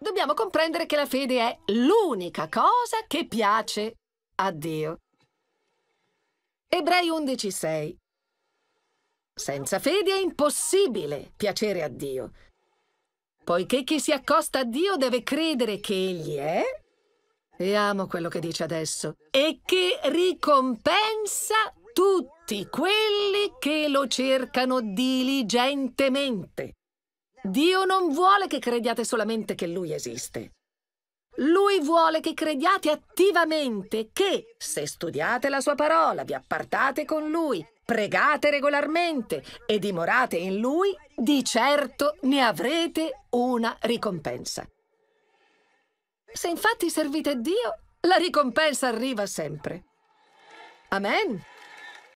dobbiamo comprendere che la fede è l'unica cosa che piace a Dio. Ebrei 11:6 Senza fede è impossibile piacere a Dio, poiché chi si accosta a Dio deve credere che Egli è, e amo quello che dice adesso, e che ricompensa tutti quelli che lo cercano diligentemente. Dio non vuole che crediate solamente che Lui esiste. Lui vuole che crediate attivamente che, se studiate la sua parola, vi appartate con Lui, pregate regolarmente e dimorate in Lui, di certo ne avrete una ricompensa. Se infatti servite Dio, la ricompensa arriva sempre. Amen.